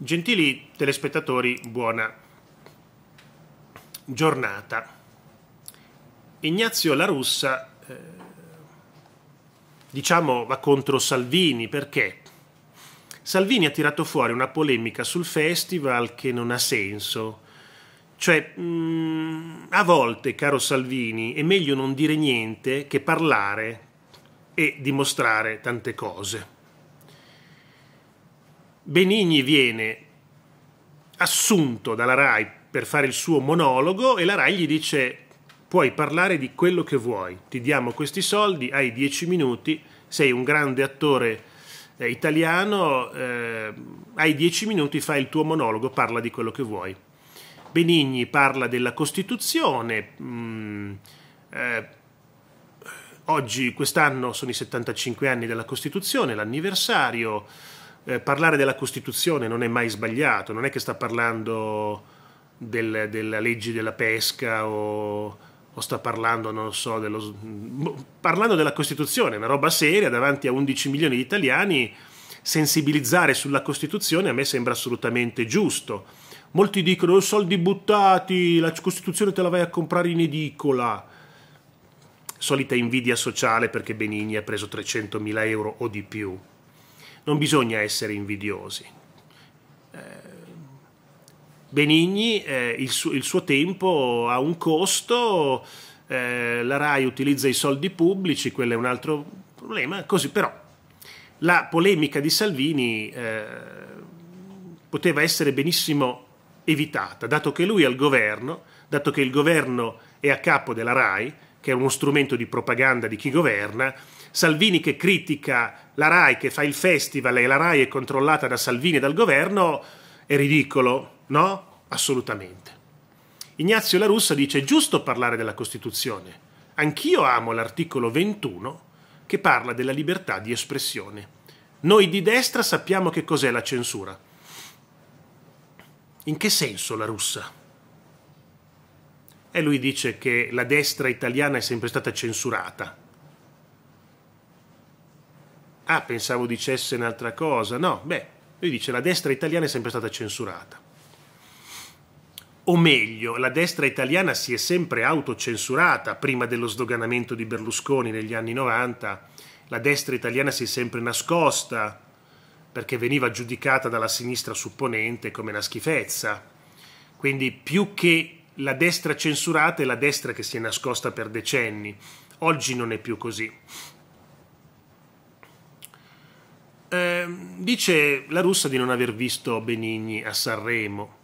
Gentili telespettatori, buona giornata. Ignazio La Russa, eh, diciamo, va contro Salvini perché Salvini ha tirato fuori una polemica sul festival che non ha senso. Cioè, mm, a volte, caro Salvini, è meglio non dire niente che parlare e dimostrare tante cose. Benigni viene assunto dalla RAI per fare il suo monologo e la RAI gli dice puoi parlare di quello che vuoi, ti diamo questi soldi, hai dieci minuti, sei un grande attore eh, italiano, eh, hai dieci minuti, fai il tuo monologo, parla di quello che vuoi. Benigni parla della Costituzione, mh, mm, eh, oggi, quest'anno sono i 75 anni della Costituzione, l'anniversario, eh, parlare della Costituzione non è mai sbagliato, non è che sta parlando del, della legge della pesca o, o sta parlando, non so, dello, boh, parlando della Costituzione, una roba seria davanti a 11 milioni di italiani, sensibilizzare sulla Costituzione a me sembra assolutamente giusto. Molti dicono soldi buttati, la Costituzione te la vai a comprare in edicola. Solita invidia sociale perché Benigni ha preso 300.000 euro o di più non bisogna essere invidiosi. Eh, Benigni, eh, il, su- il, suo tempo ha un costo, eh, la RAI utilizza i soldi pubblici, quello è un altro problema, così però la polemica di Salvini eh, poteva essere benissimo evitata, dato che lui è al governo, dato che il governo è a capo della RAI, che è uno strumento di propaganda di chi governa, Salvini che critica la RAI, che fa il festival e la RAI è controllata da Salvini e dal governo, è ridicolo, no? Assolutamente. Ignazio La Russa dice è giusto parlare della Costituzione. Anch'io amo l'articolo 21 che parla della libertà di espressione. Noi di destra sappiamo che cos'è la censura. In che senso la russa? E lui dice che la destra italiana è sempre stata censurata. Ah, pensavo dicesse un'altra cosa. No, beh, lui dice la destra italiana è sempre stata censurata. O meglio, la destra italiana si è sempre autocensurata prima dello sdoganamento di Berlusconi negli anni 90. La destra italiana si è sempre nascosta perché veniva giudicata dalla sinistra supponente come una schifezza. Quindi più che la destra censurata è la destra che si è nascosta per decenni. Oggi non è più così. Eh, dice la russa di non aver visto Benigni a Sanremo.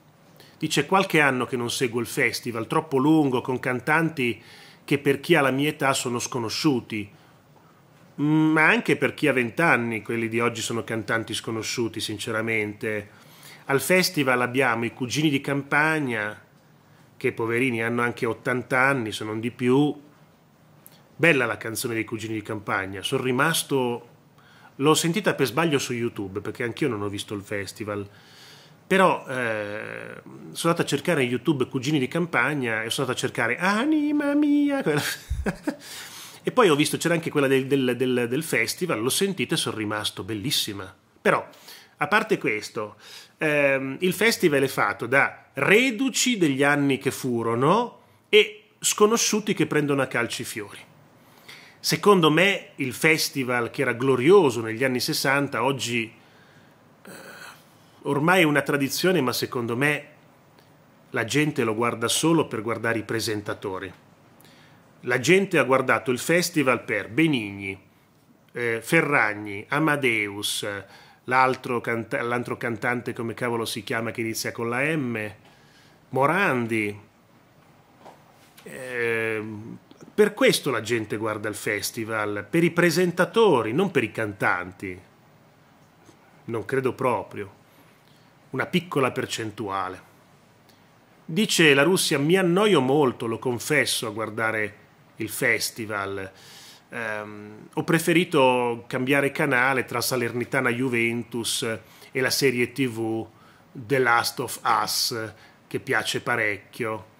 Dice qualche anno che non seguo il festival, troppo lungo, con cantanti che per chi ha la mia età sono sconosciuti. Ma anche per chi ha vent'anni, quelli di oggi sono cantanti sconosciuti, sinceramente. Al festival abbiamo i cugini di campagna, che poverini hanno anche 80 anni, se non di più. Bella la canzone dei Cugini di Campagna, sono rimasto... L'ho sentita per sbaglio su YouTube, perché anch'io non ho visto il festival. Però eh, sono andato a cercare YouTube Cugini di Campagna e sono andato a cercare Anima mia! e poi ho visto c'era anche quella del, del, del, del festival, l'ho sentita e sono rimasto bellissima. Però a parte questo, ehm, il festival è fatto da reduci degli anni che furono e sconosciuti che prendono a calci fiori. Secondo me il festival che era glorioso negli anni 60 oggi eh, ormai è una tradizione, ma secondo me la gente lo guarda solo per guardare i presentatori. La gente ha guardato il festival per Benigni, eh, Ferragni, Amadeus, l'altro, canta- l'altro cantante, come cavolo si chiama, che inizia con la M, Morandi. Eh, per questo la gente guarda il festival, per i presentatori, non per i cantanti. Non credo proprio. Una piccola percentuale. Dice la Russia, mi annoio molto, lo confesso, a guardare il festival ehm, ho preferito cambiare canale tra Salernitana Juventus e la serie TV The Last of Us, che piace parecchio.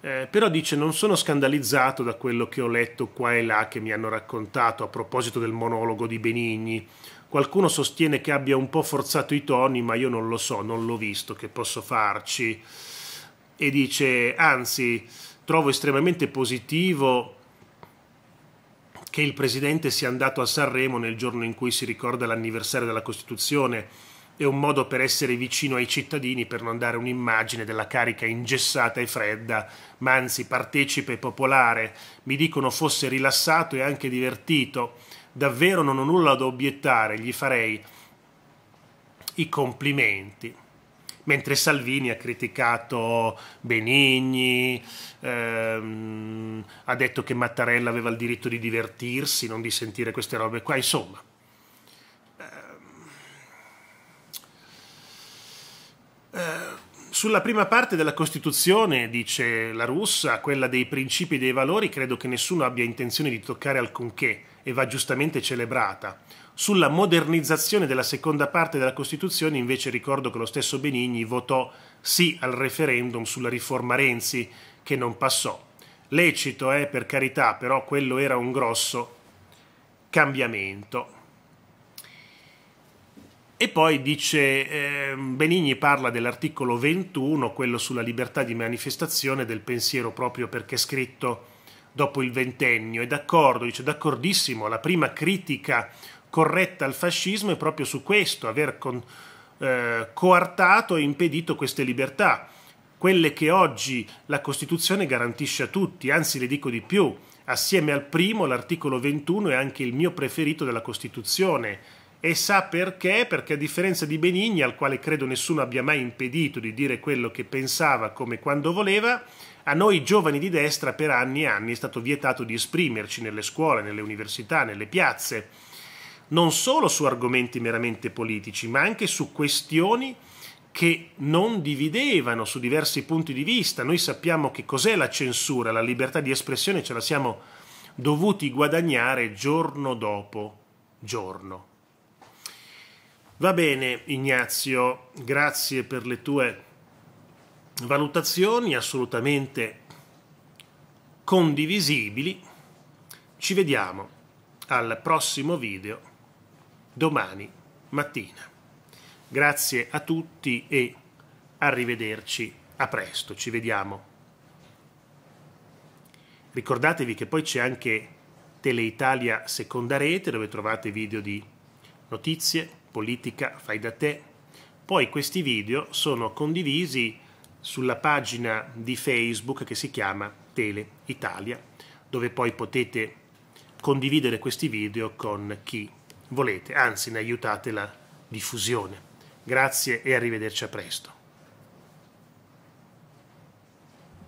Eh, però dice non sono scandalizzato da quello che ho letto qua e là che mi hanno raccontato a proposito del monologo di Benigni. Qualcuno sostiene che abbia un po' forzato i toni, ma io non lo so, non l'ho visto, che posso farci? E dice, anzi, trovo estremamente positivo che il Presidente sia andato a Sanremo nel giorno in cui si ricorda l'anniversario della Costituzione è un modo per essere vicino ai cittadini, per non dare un'immagine della carica ingessata e fredda, ma anzi partecipe e popolare. Mi dicono fosse rilassato e anche divertito. Davvero non ho nulla da obiettare, gli farei i complimenti mentre Salvini ha criticato Benigni, ehm, ha detto che Mattarella aveva il diritto di divertirsi, non di sentire queste robe qua, insomma Sulla prima parte della Costituzione, dice la russa, quella dei principi e dei valori, credo che nessuno abbia intenzione di toccare alcunché e va giustamente celebrata. Sulla modernizzazione della seconda parte della Costituzione invece ricordo che lo stesso Benigni votò sì al referendum sulla riforma Renzi, che non passò. Lecito, eh, per carità, però quello era un grosso cambiamento. E poi dice, eh, Benigni parla dell'articolo 21, quello sulla libertà di manifestazione del pensiero proprio perché è scritto dopo il ventennio. È d'accordo, dice d'accordissimo, la prima critica corretta al fascismo è proprio su questo, aver con, eh, coartato e impedito queste libertà, quelle che oggi la Costituzione garantisce a tutti, anzi le dico di più, assieme al primo l'articolo 21 è anche il mio preferito della Costituzione, e sa perché? Perché a differenza di Benigni, al quale credo nessuno abbia mai impedito di dire quello che pensava come quando voleva, a noi giovani di destra per anni e anni è stato vietato di esprimerci nelle scuole, nelle università, nelle piazze, non solo su argomenti meramente politici, ma anche su questioni che non dividevano su diversi punti di vista. Noi sappiamo che cos'è la censura, la libertà di espressione ce la siamo dovuti guadagnare giorno dopo giorno. Va bene Ignazio, grazie per le tue valutazioni assolutamente condivisibili. Ci vediamo al prossimo video domani mattina. Grazie a tutti e arrivederci a presto, ci vediamo. Ricordatevi che poi c'è anche Teleitalia Seconda Rete dove trovate video di notizie, politica fai da te. Poi questi video sono condivisi sulla pagina di Facebook che si chiama Tele Italia, dove poi potete condividere questi video con chi volete, anzi ne aiutate la diffusione. Grazie e arrivederci a presto.